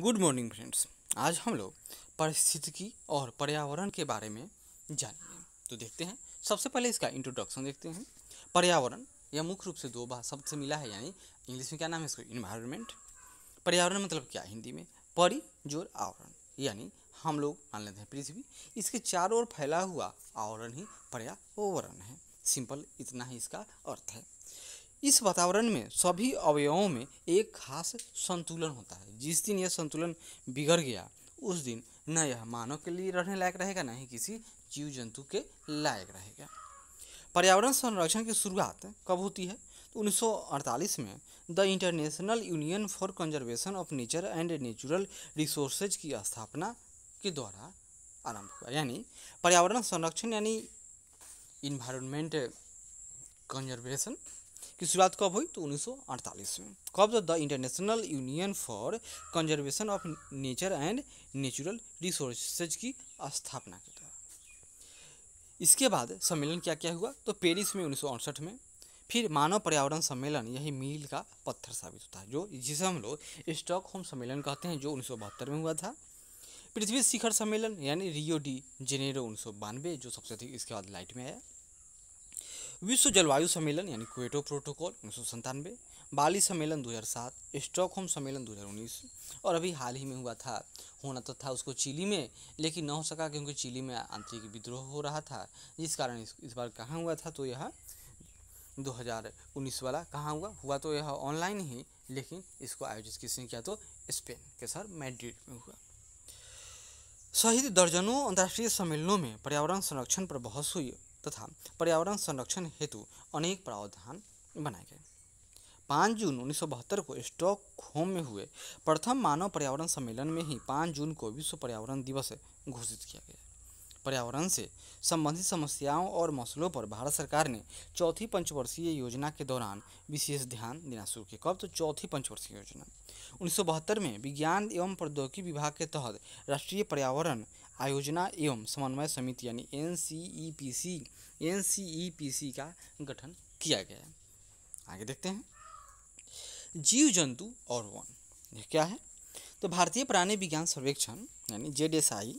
good morning friends आज हम लोग परिस्थितिकी और पर्यावरण के बारे में जानेंगे तो देखते हैं सबसे पहले इसका इंट्रोडक्शन देखते हैं पर्यावरण यह मुख्य रूप से दो बार शब्द से मिला है यानी इंग्लिश में क्या नाम है इसको इन्वायरमेंट पर्यावरण मतलब क्या हिंदी में परि जोर आवरण यानी हम लोग मान लेते हैं पृथ्वी इसके चारों ओर फैला हुआ आवरण ही पर्यावरण है सिंपल इतना ही इसका अर्थ है इस वातावरण में सभी अवयवों में एक खास संतुलन होता है जिस दिन यह संतुलन बिगड़ गया उस दिन न यह मानव के लिए रहने लायक रहेगा न ही किसी जीव जंतु के लायक रहेगा पर्यावरण संरक्षण की शुरुआत कब होती है तो 1948 में the international union for conservation of nature and natural resources की स्थापना के द्वारा आरंभ हुआ यानी पर्यावरण संरक्षण यानी इन्वायरमेंट कंजर्वेशन की शुरुआत कब हुई तो 1948 में कब the international union for conservation of nature and natural resources की स्थापना के द्वारा इसके बाद सम्मेलन क्या क्या हुआ तो पेरिस में उन्नीस में फिर मानव पर्यावरण सम्मेलन यही मील का पत्थर साबित होता है जो जिसे हम लोग स्टॉक होम सम्मेलन कहते हैं जो उन्नीस में हुआ था पृथ्वी शिखर सम्मेलन यानी रियो डी जेनेरो उन्नीस जो सबसे अधिक इसके बाद लाइट में आया विश्व जलवायु सम्मेलन यानी क्वेटो प्रोटोकॉल उन्नीस सौ बाली सम्मेलन 2007 स्टॉकहोम सम्मेलन 2019 और अभी हाल ही में हुआ था होना तो था उसको चिली में लेकिन न हो सका क्योंकि चिली में आंतरिक विद्रोह हो रहा था जिस कारण इस, इस बार कहाँ हुआ था तो यह 2019 वाला कहाँ हुआ हुआ तो यह ऑनलाइन ही लेकिन इसको आयोजित किसने किया तो स्पेन के सर मैड्रिड में हुआ सहित दर्जनों अंतर्राष्ट्रीय सम्मेलनों में पर्यावरण संरक्षण पर बहस हुई तथा पर्यावरण संरक्षण हेतु अनेक प्रावधान बनाए गए पाँच जून उन्नीस को स्टॉक होम में हुए प्रथम मानव पर्यावरण सम्मेलन में ही पाँच जून को विश्व पर्यावरण दिवस घोषित किया गया पर्यावरण से संबंधित समस्याओं और मसलों पर भारत सरकार ने चौथी पंचवर्षीय योजना के दौरान विशेष ध्यान देना शुरू किया कब तो चौथी पंचवर्षीय योजना उन्नीस में विज्ञान एवं प्रौद्योगिकी विभाग के तहत राष्ट्रीय पर्यावरण आयोजना एवं समन्वय समिति यानी N C E P C N C E P C का गठन किया गया है आगे देखते हैं जीव जंतु और वन यह क्या है तो भारतीय प्राणी विज्ञान सर्वेक्षण यानी आई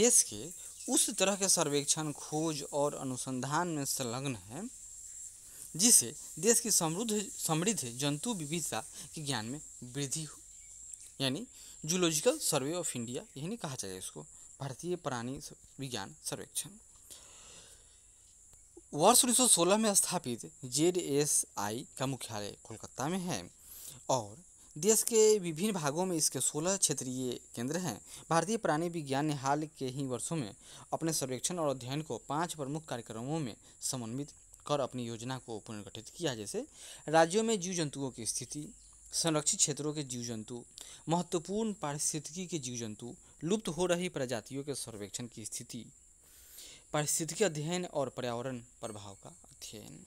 देश के उस तरह के सर्वेक्षण खोज और अनुसंधान में संलग्न है जिसे देश की समृद्ध समृद्ध जंतु विविधता के ज्ञान में वृद्धि हो यानी जूलॉजिकल सर्वे ऑफ इंडिया यही नहीं कहा जाएगा इसको भारतीय प्राणी विज्ञान सर्वेक्षण वर्ष 1916 में स्थापित जेड का मुख्यालय कोलकाता में है और देश के विभिन्न भागों में इसके 16 क्षेत्रीय केंद्र हैं भारतीय प्राणी विज्ञान ने हाल के ही वर्षों में अपने सर्वेक्षण और अध्ययन को पांच प्रमुख कार्यक्रमों में समन्वित कर अपनी योजना को पुनर्गठित किया जैसे राज्यों में जीव जंतुओं की स्थिति संरक्षित क्षेत्रों के जीव जंतु महत्वपूर्ण पारिस्थितिकी के जीव जंतु लुप्त हो रही प्रजातियों के सर्वेक्षण की स्थिति पारिस्थितिक अध्ययन और पर्यावरण प्रभाव का अध्ययन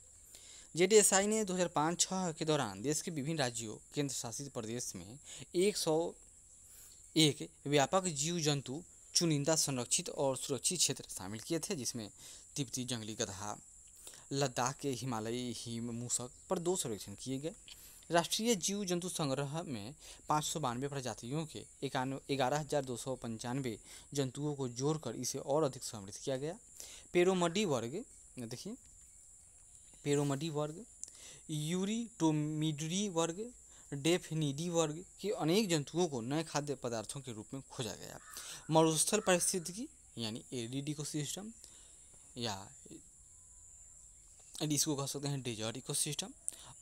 जे ने 2005 पाँच के दौरान देश के विभिन्न राज्यों केंद्र शासित प्रदेश में एक सौ एक व्यापक जीव जंतु चुनिंदा संरक्षित और सुरक्षित क्षेत्र शामिल किए थे जिसमें तिब्बती जंगली गधा लद्दाख के हिमालयी हिम मूसक पर दो सर्वेक्षण किए गए राष्ट्रीय जीव जंतु संग्रह में पाँच सौ बानवे प्रजातियों के इक्यानवे ग्यारह हज़ार दो सौ पंचानवे जंतुओं को जोड़कर इसे और अधिक समृद्ध किया गया पेरोमडी वर्ग देखिए पेरोमडी वर्ग यूरीटोमिडरी वर्ग डेफनीडी वर्ग के अनेक जंतुओं को नए खाद्य पदार्थों के रूप में खोजा गया मरुस्थल पारिस्थितिकी यानी को सिस्टम या इसको कह सकते हैं डेजर्ट सिस्टम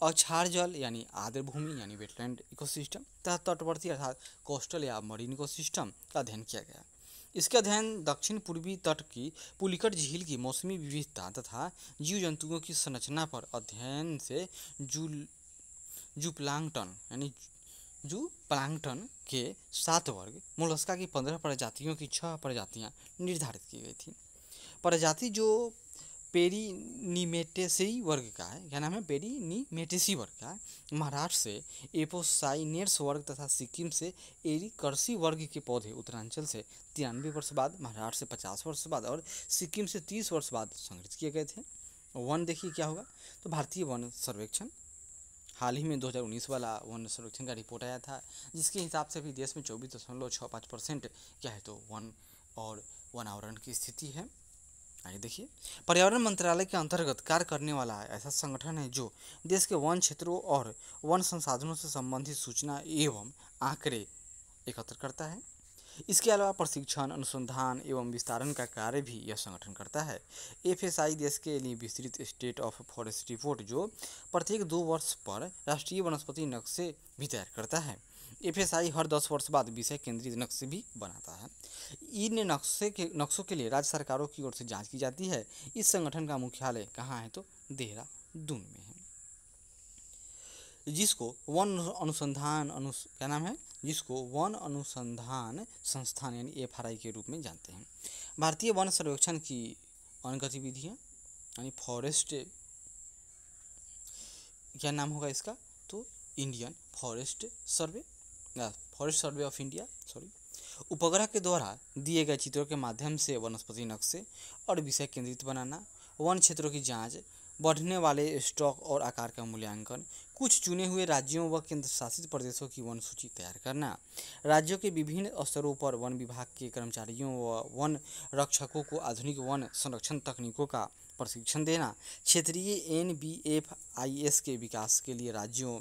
अक्षार जल यानी आर्द्र भूमि यानी वेटलैंड इकोसिस्टम तथा तटवर्ती अर्थात कोस्टल या मरीन इकोसिस्टम का अध्ययन किया गया इसका अध्ययन दक्षिण पूर्वी तट की पुलिकट झील की मौसमी विविधता तथा जीव जंतुओं की संरचना पर अध्ययन से जू जू प्लांगटन यानी जू प्लांगटन के सात वर्ग मोलस्का की पंद्रह प्रजातियों की छह प्रजातियां निर्धारित की गई थी प्रजाति जो पेरीनीमेटेसी वर्ग का है क्या नाम है पेरीनीमेटेसी वर्ग का है महाराष्ट्र से एपोसाइनेट्स वर्ग तथा सिक्किम से एरिकर्सी वर्ग के पौधे उत्तरांचल से तिरानवे वर्ष बाद महाराष्ट्र से पचास वर्ष बाद और सिक्किम से तीस वर्ष बाद संग्रहित किए गए थे वन देखिए क्या होगा तो भारतीय वन सर्वेक्षण हाल ही में 2019 वाला वन सर्वेक्षण का रिपोर्ट आया था जिसके हिसाब से अभी देश में चौबीस दशमलव छः पाँच परसेंट क्या है तो वन और वनावरण की स्थिति है आइए देखिए पर्यावरण मंत्रालय के अंतर्गत कार्य करने वाला ऐसा संगठन है जो देश के वन क्षेत्रों और वन संसाधनों से संबंधित सूचना एवं आंकड़े एकत्र करता है इसके अलावा प्रशिक्षण अनुसंधान एवं विस्तारण का कार्य भी यह संगठन करता है एफ देश के लिए विस्तृत स्टेट ऑफ फॉरेस्ट रिपोर्ट जो प्रत्येक दो वर्ष पर राष्ट्रीय वनस्पति नक्शे भी तैयार करता है एफएसआई हर दस वर्ष बाद विषय केंद्रित नक्शे भी बनाता है इन नक्शे के नक्शों के लिए राज्य सरकारों की ओर से जांच की जाती है इस संगठन का मुख्यालय कहाँ है तो देहरादून में है जिसको वन अनुसंधान अनु क्या नाम है जिसको वन अनुसंधान संस्थान यानी एफ के रूप में जानते हैं भारतीय वन सर्वेक्षण की वन गतिविधियाँ यानी फॉरेस्ट क्या नाम होगा इसका तो Indian forest survey forest survey of India sorry उपग्रह के द्वारा दिए गए चित्रों के माध्यम से वनस्पति नक्शे और विषय केंद्रित बनाना वन क्षेत्रों की जांच बढ़ने वाले स्टॉक और आकार का मूल्यांकन कुछ चुने हुए राज्यों व केंद्र शासित प्रदेशों की वन सूची तैयार करना राज्यों के विभिन्न स्तरों पर वन विभाग के कर्मचारियों व वन रक्षकों को आधुनिक वन संरक्षण तकनीकों का प्रशिक्षण देना क्षेत्रीय N B F I S के विकास के लिए राज्यों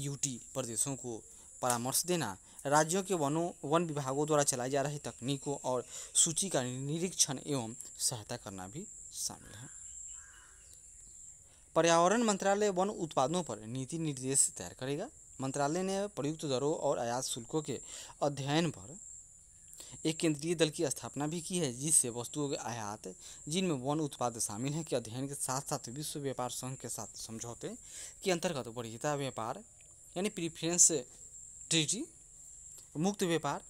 यूटी प्रदेशों को परामर्श देना राज्यों के वनों वन विभागों द्वारा चलाई जा रही तकनीकों और सूची का निरीक्षण एवं सहायता करना भी शामिल है पर्यावरण मंत्रालय वन उत्पादों पर नीति निर्देश तैयार करेगा मंत्रालय ने प्रयुक्त दरों और आयात शुल्कों के अध्ययन पर एक केंद्रीय दल की स्थापना भी की है जिससे वस्तुओं के आयात जिनमें वन उत्पाद शामिल हैं के अध्ययन के साथ साथ विश्व व्यापार संघ के साथ समझौते के अंतर्गत वरीयता व्यापार यानी प्रीफरेंस ट्रीटी मुक्त व्यापार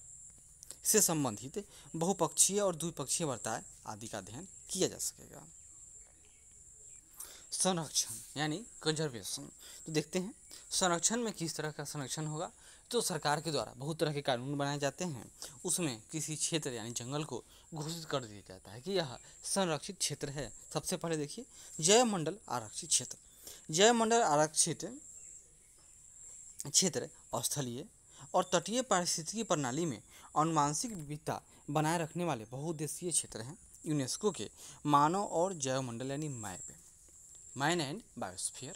से संबंधित बहुपक्षीय और द्विपक्षीय वार्ताएं आदि का अध्ययन किया जा सकेगा संरक्षण यानी कंजर्वेशन तो देखते हैं संरक्षण में किस तरह का संरक्षण होगा तो सरकार के द्वारा बहुत तरह के कानून बनाए जाते हैं उसमें किसी क्षेत्र यानी जंगल को घोषित कर दिया जाता है कि यह संरक्षित क्षेत्र है सबसे पहले देखिए जयमंडल आरक्षित क्षेत्र जयमंडल आरक्षित क्षेत्र स्थलीय और तटीय पारिस्थितिकी प्रणाली में अनुमानसिक विविधता बनाए रखने वाले बहुउद्देशीय क्षेत्र हैं यूनेस्को के मानव और जैवमंडल यानी मैप माइन एंड बायोस्फीयर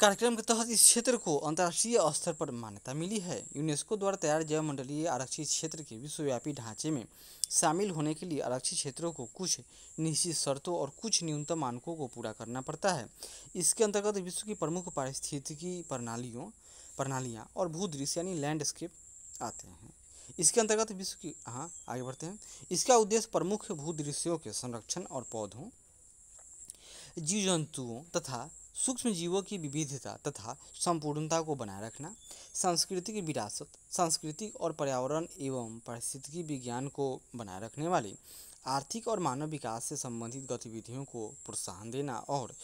कार्यक्रम के तहत इस क्षेत्र को अंतर्राष्ट्रीय स्तर पर मान्यता मिली है यूनेस्को द्वारा तैयार जैवमंडलीय आरक्षित क्षेत्र के विश्वव्यापी ढांचे में शामिल होने के लिए आरक्षित क्षेत्रों को कुछ निश्चित शर्तों और कुछ न्यूनतम मानकों को पूरा करना पड़ता है इसके अंतर्गत विश्व की प्रमुख पारिस्थितिकी प्रणालियों प्रणालियाँ और भूदृश्य यानी लैंडस्केप आते हैं इसके अंतर्गत विश्व की हाँ आगे बढ़ते हैं इसका उद्देश्य प्रमुख भूदृश्यों के संरक्षण और पौधों जीव जंतुओं तथा सूक्ष्म जीवों की विविधता तथा संपूर्णता को बनाए रखना सांस्कृतिक विरासत सांस्कृतिक और पर्यावरण एवं पारिस्थितिकी विज्ञान को बनाए रखने वाली आर्थिक और मानव विकास से संबंधित गतिविधियों को प्रोत्साहन देना और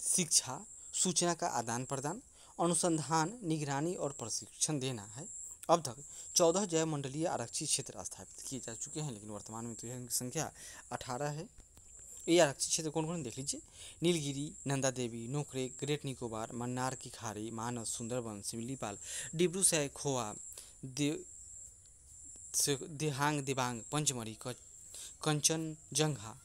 शिक्षा सूचना का आदान प्रदान अनुसंधान निगरानी और प्रशिक्षण देना है अब तक चौदह मंडलीय आरक्षित क्षेत्र स्थापित किए जा चुके हैं लेकिन वर्तमान में तो यह संख्या अठारह है ये आरक्षित क्षेत्र कौन कौन देख लीजिए नीलगिरी नंदा देवी नोकरे ग्रेट निकोबार मन्नार की खाड़ी मानस सुंदरबन सिमलीपाल डिब्रू सै खोआ देहांग दिबांग पंचमढ़ी कंचन जंघा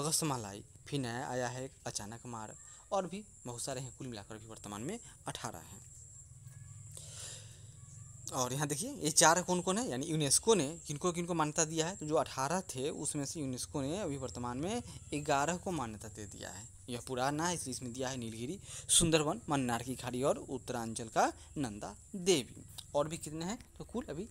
अगस्तमालाई फिर आया है अचानक मार और भी बहुत सारे हैं कुल मिलाकर भी वर्तमान में अठारह हैं और यहाँ देखिए ये चार कौन कौन है यानी यूनेस्को ने किनको किनको मान्यता दिया है तो जो अठारह थे उसमें से यूनेस्को ने अभी वर्तमान में ग्यारह को मान्यता दे दिया है यह पुराना है इसलिए इसमें दिया है नीलगिरी सुंदरवन मन्नार की खाड़ी और उत्तरांचल का नंदा देवी और भी कितने हैं तो कुल अभी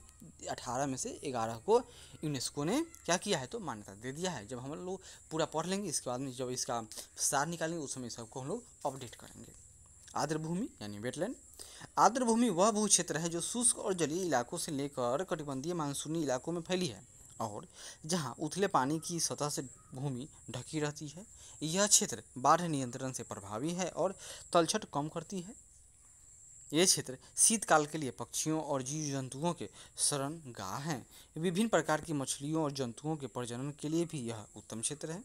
अठारह में से ग्यारह को यूनेस्को ने क्या किया है तो मान्यता दे दिया है जब हम लोग पूरा पढ़ लेंगे इसके बाद में जब इसका सार निकालेंगे उस समय सबको हम लोग अपडेट करेंगे आर्द्र भूमि यानी वेटलैंड आर्द्र भूमि वह भू क्षेत्र है जो शुष्क और जलीय इलाकों से लेकर कटिबंधीय मानसूनी इलाकों में फैली है और जहाँ उथले पानी की सतह से भूमि ढकी रहती है यह क्षेत्र बाढ़ नियंत्रण से प्रभावी है और तलछट कम करती है ये क्षेत्र शीतकाल के लिए पक्षियों और जीव जंतुओं के शरण गाह हैं विभिन्न प्रकार की मछलियों और जंतुओं के प्रजनन के लिए भी यह उत्तम क्षेत्र है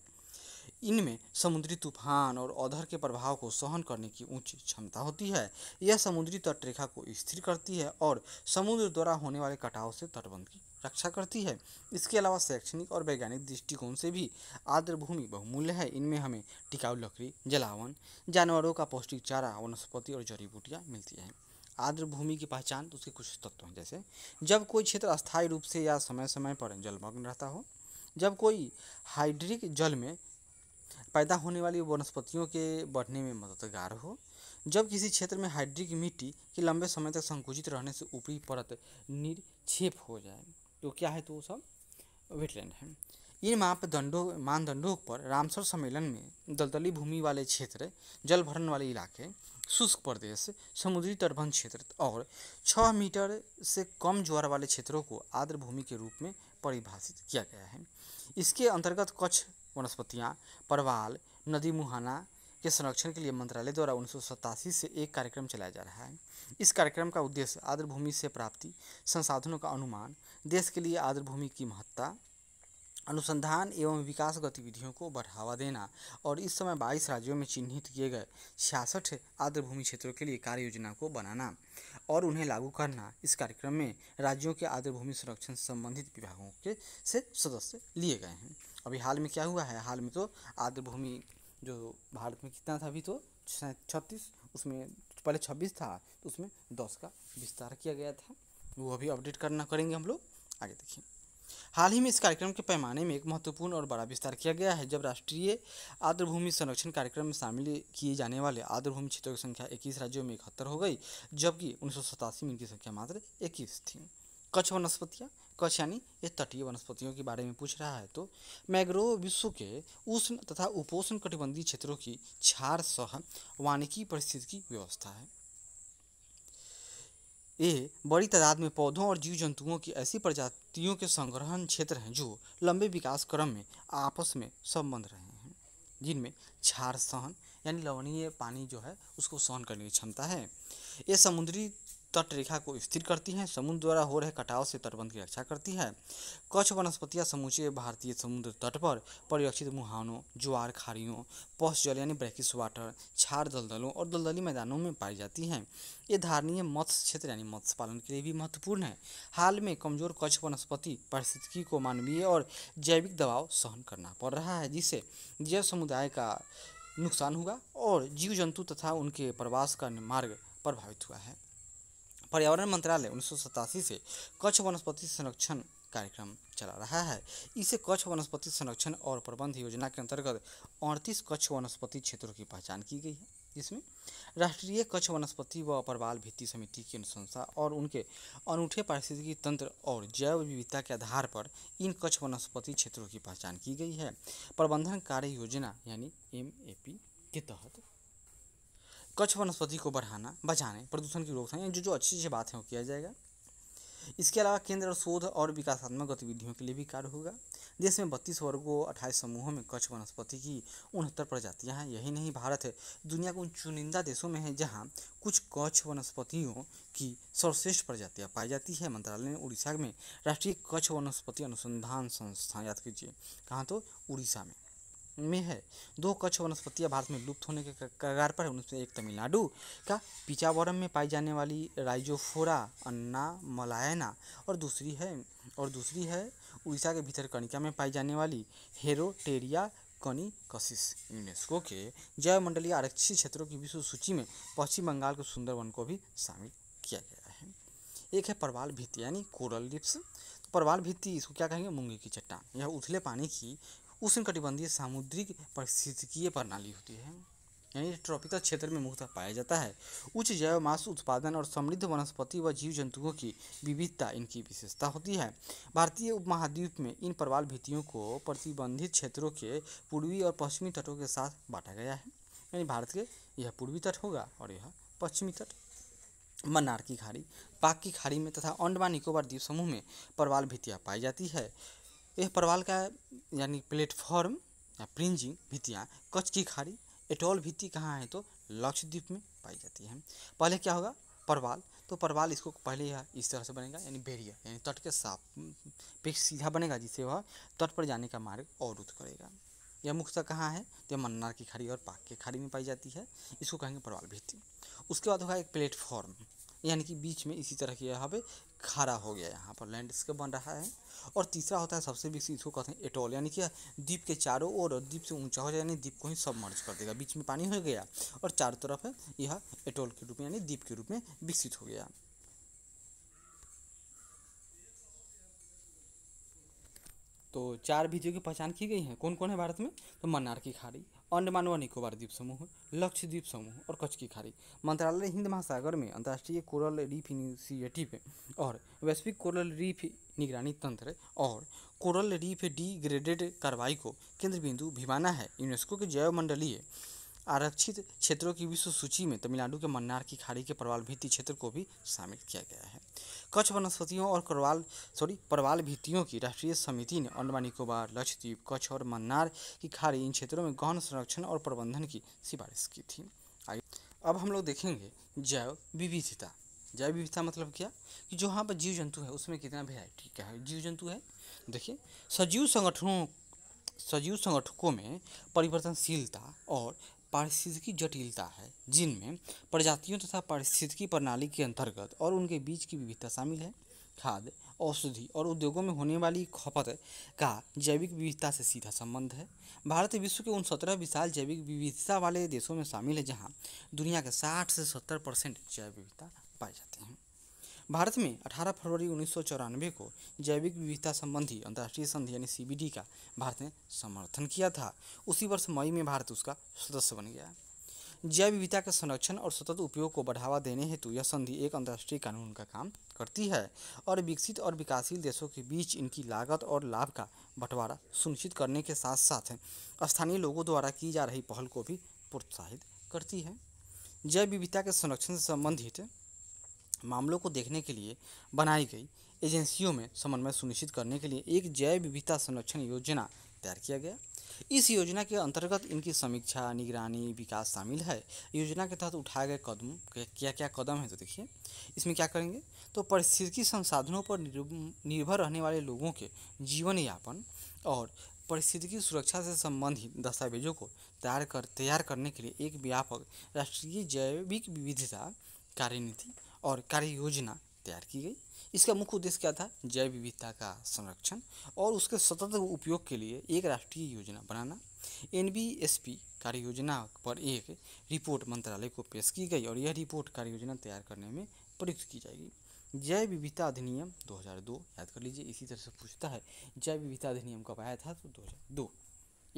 इनमें समुद्री तूफान और औधर के प्रभाव को सहन करने की ऊंची क्षमता होती है यह समुद्री तटरेखा को स्थिर करती है और समुद्र द्वारा होने वाले कटाव से तटबंध की रक्षा करती है इसके अलावा शैक्षणिक और वैज्ञानिक दृष्टिकोण से भी आर्द्र भूमि बहुमूल्य है इनमें हमें टिकाऊ लकड़ी जलावन जानवरों का पौष्टिक चारा वनस्पति और जड़ी बूटियाँ मिलती हैं आर्द्र भूमि की पहचान तो उसके कुछ तत्व हैं जैसे जब कोई क्षेत्र अस्थायी रूप से या समय समय पर जलमग्न रहता हो जब कोई हाइड्रिक जल में पैदा होने वाली वनस्पतियों के बढ़ने में मददगार हो जब किसी क्षेत्र में हाइड्रिक मिट्टी की लंबे समय तक संकुचित रहने से ऊपरी परत निक्षेप हो जाए तो क्या है तो वो सब वेटलैंड है इन मापदंडों मानदंडों पर रामसर सम्मेलन में दलदली भूमि वाले क्षेत्र जल भरण वाले इलाके शुष्क प्रदेश समुद्री तटबंध क्षेत्र और छः मीटर से कम ज्वार वाले क्षेत्रों को आर्द्र भूमि के रूप में परिभाषित किया गया है इसके अंतर्गत कच्छ वनस्पतियाँ परवाल नदी मुहाना के संरक्षण के लिए मंत्रालय द्वारा उन्नीस से एक कार्यक्रम चलाया जा रहा है इस कार्यक्रम का उद्देश्य आर्द्र भूमि से प्राप्ति संसाधनों का अनुमान देश के लिए आर्द्र भूमि की महत्ता अनुसंधान एवं विकास गतिविधियों को बढ़ावा देना और इस समय 22 राज्यों में चिन्हित किए गए छियासठ आर्द्र भूमि क्षेत्रों के लिए कार्य योजना को बनाना और उन्हें लागू करना इस कार्यक्रम में राज्यों के आर्द्र भूमि संरक्षण संबंधित विभागों के से सदस्य लिए गए हैं अभी हाल में क्या हुआ है हाल में तो आर्द्र भूमि जो भारत में कितना था अभी तो छत्तीस उसमें पहले छब्बीस था तो उसमें दस का विस्तार किया गया था वो अभी अपडेट करना करेंगे हम लोग आगे देखिए हाल ही में इस कार्यक्रम के पैमाने में एक महत्वपूर्ण और बड़ा विस्तार किया गया है जब राष्ट्रीय आर्द्रभूमि संरक्षण कार्यक्रम में शामिल किए जाने वाले आर्द्रभूमि क्षेत्रों की संख्या इक्कीस राज्यों में इकहत्तर हो गई जबकि उन्नीस में इनकी संख्या मात्र इक्कीस थी कच्छ वनस्पतियाँ कक्ष यानी ये तटीय वनस्पतियों के बारे में पूछ रहा है तो मैग्रोव विश्व के उष्ण तथा उपोष्ण कटिबंधीय क्षेत्रों की छार सह वानिकी परिस्थिति की व्यवस्था है ये बड़ी तादाद में पौधों और जीव जंतुओं की ऐसी प्रजातियों के संग्रहण क्षेत्र हैं जो लंबे विकास क्रम में आपस में संबंध रहे हैं जिनमें छार सहन यानी लवणीय पानी जो है उसको सहन करने की क्षमता है ये समुद्री तट रेखा को स्थिर करती हैं समुद्र द्वारा हो रहे कटाव से तटबंध की रक्षा करती है कच्छ वनस्पतियाँ समूचे भारतीय समुद्र तट पर परिरक्षित मुहानों ज्वार खारियों पौष जल यानी ब्रैकिस वाटर छार दलदलों और दलदली मैदानों में पाई जाती हैं ये धारणीय मत्स्य क्षेत्र यानी मत्स्य पालन के लिए भी महत्वपूर्ण है हाल में कमजोर कच्छ वनस्पति पारिस्थितिकी को मानवीय और जैविक दबाव सहन करना पड़ रहा है जिससे जैव समुदाय का नुकसान हुआ और जीव जंतु तथा उनके प्रवास का मार्ग प्रभावित हुआ है पर्यावरण मंत्रालय उन्नीस से कच्छ वनस्पति संरक्षण कार्यक्रम चला रहा है इसे कच्छ वनस्पति संरक्षण और प्रबंध योजना के अंतर्गत अड़तीस कच्छ वनस्पति क्षेत्रों की पहचान की गई है जिसमें राष्ट्रीय कच्छ वनस्पति व अपरवाल भित्ति समिति की अनुशंसा और उनके अनूठे पारिस्थितिकी तंत्र और जैव विविधता के आधार पर इन कच्छ वनस्पति क्षेत्रों की पहचान की गई है प्रबंधन कार्य योजना यानी एम के तहत कच्छ वनस्पति को बढ़ाना बचाने प्रदूषण की रोकथाम जो जो अच्छी अच्छी बात है वो किया जाएगा इसके अलावा केंद्र और शोध और विकासात्मक गतिविधियों के लिए भी कार्य होगा देश में बत्तीस वर्गों अट्ठाईस समूहों में कच्छ वनस्पति की उनहत्तर प्रजातियां हैं यही नहीं भारत है दुनिया के उन चुनिंदा देशों में है जहां कुछ कच्छ वनस्पतियों की सर्वश्रेष्ठ प्रजातियां पाई जाती है मंत्रालय ने उड़ीसा में राष्ट्रीय कच्छ वनस्पति अनुसंधान संस्थान याद कीजिए कहाँ तो उड़ीसा में में है दो कच्छ वनस्पतियाँ भारत में लुप्त होने के कगार पर है उनमें एक तमिलनाडु का पिचावरम में पाई जाने वाली राइजोफोरा अन्ना मलायना और दूसरी है और दूसरी है उड़ीसा के भीतर कणिका में पाई जाने वाली हेरोटेरिया कनी कशिश यूनेस्को के जयमंडलीय आरक्षित क्षेत्रों की विश्व सूची में पश्चिम बंगाल के सुंदरवन को भी शामिल किया गया है एक है परवाल भित्ति यानी कोरल लिप्स तो परवाल भित्ति इसको क्या कहेंगे मूंगी की चट्टान यह उथले पानी की उष्णकटिबंधीय सामुद्रिक पारिस्थितिकीय प्रणाली होती है यानी ट्रॉपिकल क्षेत्र में मुख्यतः पाया जाता है उच्च जैव मास उत्पादन और समृद्ध वनस्पति व जीव जंतुओं की विविधता इनकी विशेषता होती है भारतीय उपमहाद्वीप में इन प्रवाल भित्तियों को प्रतिबंधित क्षेत्रों के पूर्वी और पश्चिमी तटों के साथ बांटा गया है यानी भारत के यह पूर्वी तट होगा और यह पश्चिमी तट मन्नार की खाड़ी पाक की खाड़ी में तथा अंडमान निकोबार द्वीप समूह में प्रवाल भित्तियाँ पाई जाती है यह परवाल का यानी प्लेटफॉर्म या प्रिंजिंग भित्तियाँ कच्छ की खाड़ी एटोल भित्ती कहाँ है तो लक्षद्वीप में पाई जाती है पहले क्या होगा परवाल तो परवाल इसको पहले यह इस तरह से बनेगा यानी बेरियर यानी तट के साफ पे सीधा बनेगा जिससे वह तट पर जाने का मार्ग अवरुद्ध करेगा यह मुख्यतः कहाँ है तो मन्नार की खाड़ी और पाक की खाड़ी में पाई जाती है इसको कहेंगे परवाल भित्ती उसके बाद होगा एक प्लेटफॉर्म यानी कि बीच में इसी तरह की यह खारा हो गया यहाँ पर लैंडस्केप बन रहा है और तीसरा होता है सबसे बीच इसको कहते हैं एटोल यानी कि द्वीप के चारों ओर और द्वीप से ऊंचा हो जाए यानी द्वीप को ही सब मर्ज कर देगा बीच में पानी हो गया और चारों तरफ यह एटोल के रूप में यानी द्वीप के रूप में विकसित हो गया तो चार बीजों की पहचान की गई है कौन कौन है भारत में तो मन्नार की खाड़ी अंडमान व निकोबार द्वीप समूह लक्षद्वीप समूह और कच्छ की खाड़ी मंत्रालय हिंद महासागर में अंतर्राष्ट्रीय कोरल रीफ इनिशिएटिव और वैश्विक कोरल रीफ निगरानी तंत्र और कोरल रीफ डिग्रेडेड कार्रवाई को केंद्र बिंदु भिवाना है यूनेस्को के जैव मंडलीय आरक्षित क्षेत्रों की विश्व सूची में तमिलनाडु के मन्नार की खाड़ी के प्रवाल भित्ति क्षेत्र को भी शामिल किया गया है कच्छ वनस्पतियों और करवाल सॉरी परवाल भित्तियों की राष्ट्रीय समिति ने अंडमान निकोबार लक्षद्वीप कच्छ और मन्नार की खाड़ी इन क्षेत्रों में गहन संरक्षण और प्रबंधन की सिफारिश की थी आगे अब हम लोग देखेंगे जैव विविधता जैव विविधता मतलब क्या कि जो वहाँ पर जीव जंतु है उसमें कितना वेराइटी क्या है जीव जंतु है देखिए सजीव संगठनों सजीव संगठकों में परिवर्तनशीलता और पारिस्थितिकी जटिलता है जिनमें प्रजातियों तथा पारिस्थितिकी प्रणाली के अंतर्गत और उनके बीच की विविधता शामिल है खाद औषधि और उद्योगों में होने वाली खपत का जैविक विविधता से सीधा संबंध है भारत विश्व के उन सत्रह विशाल जैविक विविधता वाले देशों में शामिल है जहाँ दुनिया के साठ से सत्तर परसेंट जैव विविधता पाए जाते हैं भारत में 18 फरवरी उन्नीस को जैविक विविधता संबंधी अंतर्राष्ट्रीय संधि यानी सीबीडी का भारत ने समर्थन किया था उसी वर्ष मई में भारत उसका सदस्य बन गया जैव विविधता के संरक्षण और सतत उपयोग को बढ़ावा देने हेतु यह संधि एक अंतर्राष्ट्रीय कानून का काम करती है और विकसित और विकासशील देशों के बीच इनकी लागत और लाभ का बंटवारा सुनिश्चित करने के साथ साथ स्थानीय लोगों द्वारा की जा रही पहल को भी प्रोत्साहित करती है जैव विविधता के संरक्षण से संबंधित मामलों को देखने के लिए बनाई गई एजेंसियों में समन्वय सुनिश्चित करने के लिए एक जैव विविधता संरक्षण योजना तैयार किया गया इस योजना के अंतर्गत इनकी समीक्षा निगरानी विकास शामिल है योजना के तहत उठाए गए कदम क्या क्या कदम है तो देखिए इसमें क्या करेंगे तो पारिस्थितिकी संसाधनों पर निर्भर रहने वाले लोगों के जीवन यापन और पारिस्थितिकी सुरक्षा से संबंधित दस्तावेजों को तैयार कर तैयार करने के लिए एक व्यापक राष्ट्रीय जैविक विविधता कार्यनीति और कार्य योजना तैयार की गई इसका मुख्य उद्देश्य क्या था जैव विविधता का संरक्षण और उसके सतत उपयोग के लिए एक राष्ट्रीय योजना बनाना एन कार्य योजना पर एक रिपोर्ट मंत्रालय को पेश की गई और यह रिपोर्ट कार्य योजना तैयार करने में प्रयुक्त की जाएगी जैव विविधता अधिनियम 2002 याद कर लीजिए इसी तरह से पूछता है जैव विविधता अधिनियम कब आया था तो 2002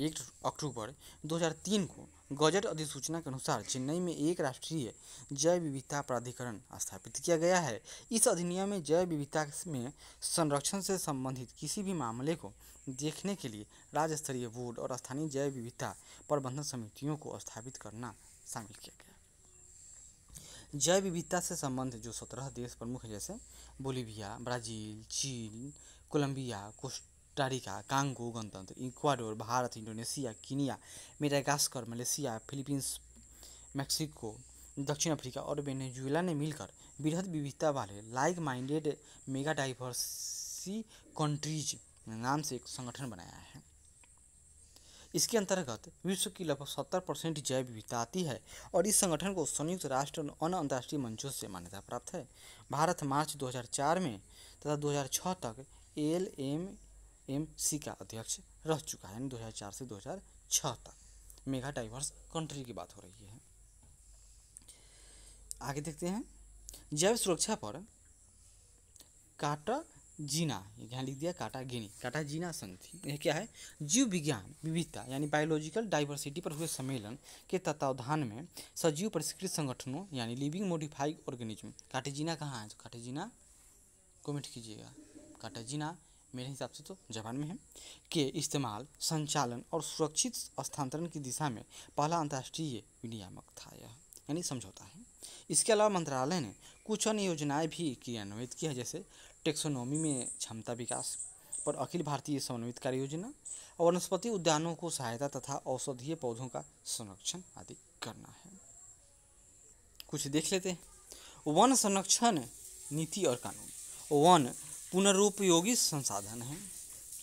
एक अक्टूबर 2003 को गजट अधिसूचना के अनुसार चेन्नई में एक राष्ट्रीय जैव विविधता प्राधिकरण स्थापित किया गया है इस अधिनियम में जैव विविधता में संरक्षण से संबंधित किसी भी मामले को देखने के लिए राज्य स्तरीय बोर्ड और स्थानीय जैव विविधता प्रबंधन समितियों को स्थापित करना शामिल किया गया जैव विविधता से संबंधित जो सत्रह देश प्रमुख है जैसे बोलीविया ब्राजील चीन कोलंबिया कोस्ट कोस्टारिका कांगो गणतंत्र Ecuador Bharat Indonesia Kenya Madagascar Malaysia Philippines Mexico दक्षिण अफ्रीका और वेनेजुएला ने मिलकर बृहद विविधता वाले like minded mega diverse countries नाम से एक संगठन बनाया है इसके अंतर्गत विश्व की लगभग सत्तर परसेंट जैव विविधता आती है और इस संगठन को संयुक्त राष्ट्र और अन्य अंतर्राष्ट्रीय मंचों से मान्यता प्राप्त है भारत मार्च 2004 में तथा 2006 तक एल एम एम सी का अध्यक्ष रह चुका है यानी 2004 से 2006 तक मेगा डाइवर्स कंट्री की बात हो रही है आगे देखते हैं जैव सुरक्षा पर काटा जीना यहाँ लिख दिया काटा गिनी काटा जीना संधि यह क्या है जीव विज्ञान विविधता यानी बायोलॉजिकल डाइवर्सिटी पर हुए सम्मेलन के तत्वावधान में सजीव परिष्कृत संगठनों यानी लिविंग मोडिफाइड ऑर्गेनिज्म काटेजीना कहाँ है तो काटेजीना कमेंट कीजिएगा काटाजीना मेरे हिसाब से तो जापान में है के इस्तेमाल संचालन और सुरक्षित स्थानांतरण की दिशा में पहला अंतर्राष्ट्रीय विनियामक था यह यानी समझौता है इसके अलावा मंत्रालय ने कुछ अन्य योजनाएं भी क्रियान्वित की है जैसे टेक्सोनॉमी में क्षमता विकास पर अखिल भारतीय समन्वित कार्य योजना और वनस्पति उद्यानों को सहायता तथा औषधीय पौधों का संरक्षण आदि करना है कुछ देख लेते हैं वन संरक्षण नीति और कानून वन पुनरुपयोगी संसाधन हैं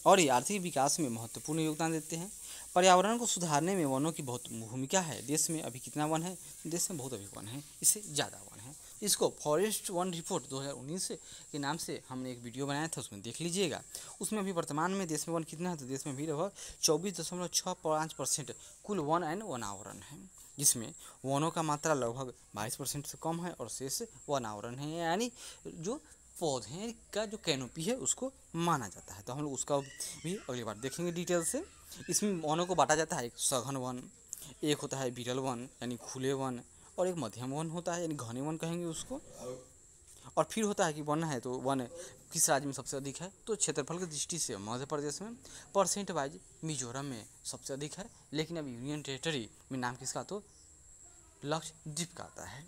और ये आर्थिक विकास में महत्वपूर्ण योगदान देते हैं पर्यावरण को सुधारने में वनों की बहुत भूमिका है देश में अभी कितना वन है देश में बहुत अधिक वन है इससे ज़्यादा वन है इसको फॉरेस्ट वन रिपोर्ट 2019 के नाम से हमने एक वीडियो बनाया था उसमें देख लीजिएगा उसमें अभी वर्तमान में देश में वन कितना है तो देश में भी लगभग चौबीस दशमलव छः पाँच परसेंट कुल वन एंड वनावरण है जिसमें वनों का मात्रा लगभग बाईस परसेंट से कम है और शेष वनावरण है यानी जो पौधे का जो कैनोपी है उसको माना जाता है तो हम लोग उसका भी अगली बार देखेंगे डिटेल से इसमें वनों को बांटा जाता है एक सघन वन एक होता है बिरल वन यानी खुले वन और एक मध्यम वन होता है यानी घने वन कहेंगे उसको और फिर होता है कि वन है तो वन किस राज्य में सबसे अधिक है तो क्षेत्रफल की दृष्टि से मध्य प्रदेश में परसेंट वाइज मिजोरम में सबसे अधिक है लेकिन अब यूनियन टेरेटरी में नाम किसका तो लक्षद्वीप का आता है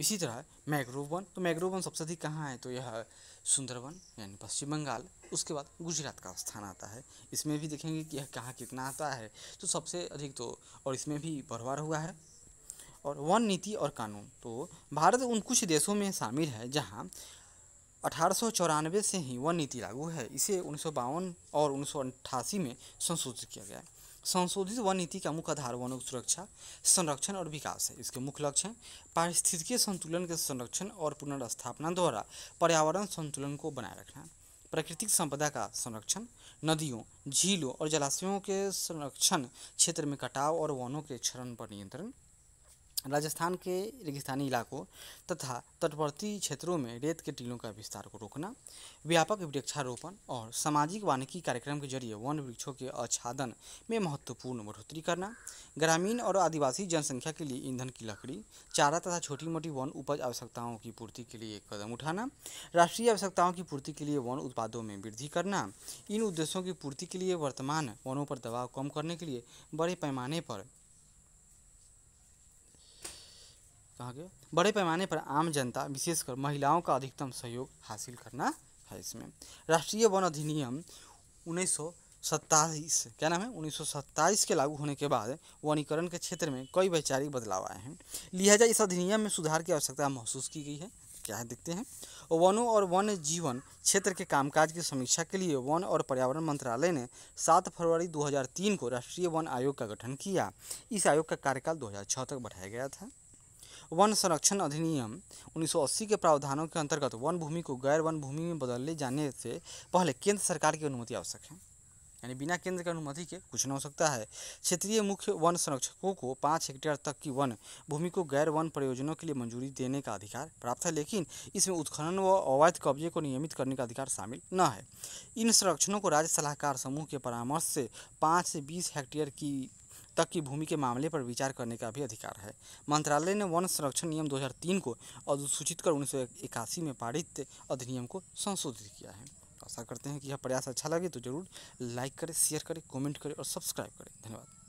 इसी तरह मैग्रोव वन तो मैग्रोव वन सबसे अधिक कहाँ है तो यह सुंदरवन यानी पश्चिम बंगाल उसके बाद गुजरात का स्थान आता है इसमें भी देखेंगे कि यह कहाँ कितना आता है तो सबसे अधिक तो और इसमें भी बढ़वार हुआ है और वन नीति और कानून तो भारत उन कुछ देशों में शामिल है जहाँ अठारह से ही वन नीति लागू है इसे उन्नीस और उन्नीस में संशोधित किया गया संशोधित वन नीति का मुख्य आधार वनों की सुरक्षा संरक्षण और विकास है इसके मुख्य लक्ष्य हैं पारिस्थितिकीय संतुलन के संरक्षण और पुनर्स्थापना द्वारा पर्यावरण संतुलन को बनाए रखना प्राकृतिक संपदा का संरक्षण नदियों झीलों और जलाशयों के संरक्षण क्षेत्र में कटाव और वनों के क्षरण पर नियंत्रण राजस्थान के रेगिस्तानी इलाकों तथा तटवर्ती क्षेत्रों में रेत के टीलों का विस्तार को रोकना व्यापक वृक्षारोपण और सामाजिक वानिकी कार्यक्रम के जरिए वन वृक्षों के आच्छादन में महत्वपूर्ण बढ़ोतरी करना ग्रामीण और आदिवासी जनसंख्या के लिए ईंधन की लकड़ी चारा तथा छोटी मोटी वन उपज आवश्यकताओं की पूर्ति के लिए कदम उठाना राष्ट्रीय आवश्यकताओं की पूर्ति के लिए वन उत्पादों में वृद्धि करना इन उद्देश्यों की पूर्ति के लिए वर्तमान वनों पर दबाव कम करने के लिए बड़े पैमाने पर गया बड़े पैमाने पर आम जनता विशेषकर महिलाओं का अधिकतम सहयोग हासिल करना है इसमें राष्ट्रीय वन अधिनियम उन्नीस सत्ताईस क्या नाम है उन्नीस के लागू होने के बाद वनीकरण के क्षेत्र में कई वैचारिक बदलाव आए हैं लिहाजा इस अधिनियम में सुधार की आवश्यकता महसूस की गई है क्या है देखते हैं वनों और वन जीवन क्षेत्र के कामकाज की समीक्षा के लिए वन और पर्यावरण मंत्रालय ने 7 फरवरी 2003 को राष्ट्रीय वन आयोग का गठन किया इस आयोग का कार्यकाल 2006 तक बढ़ाया गया था वन संरक्षण अधिनियम 1980 के प्रावधानों के अंतर्गत वन भूमि को गैर वन भूमि में बदलने जाने से पहले केंद्र सरकार की अनुमति आवश्यक है यानी बिना केंद्र की के अनुमति के कुछ ना हो सकता है क्षेत्रीय मुख्य वन संरक्षकों को पाँच हेक्टेयर तक की वन भूमि को गैर वन परियोजनों के लिए मंजूरी देने का अधिकार प्राप्त है लेकिन इसमें उत्खनन व अवैध कब्जे को नियमित करने का अधिकार शामिल न है इन संरक्षणों को राज्य सलाहकार समूह के परामर्श से पाँच से बीस हेक्टेयर की तक की भूमि के मामले पर विचार करने का भी अधिकार है मंत्रालय ने वन संरक्षण नियम 2003 को अधिसूचित कर उन्नीस में पारित अधिनियम को संशोधित किया है आशा करते हैं कि यह प्रयास अच्छा लगे तो जरूर लाइक करें शेयर करें कमेंट करें और सब्सक्राइब करें धन्यवाद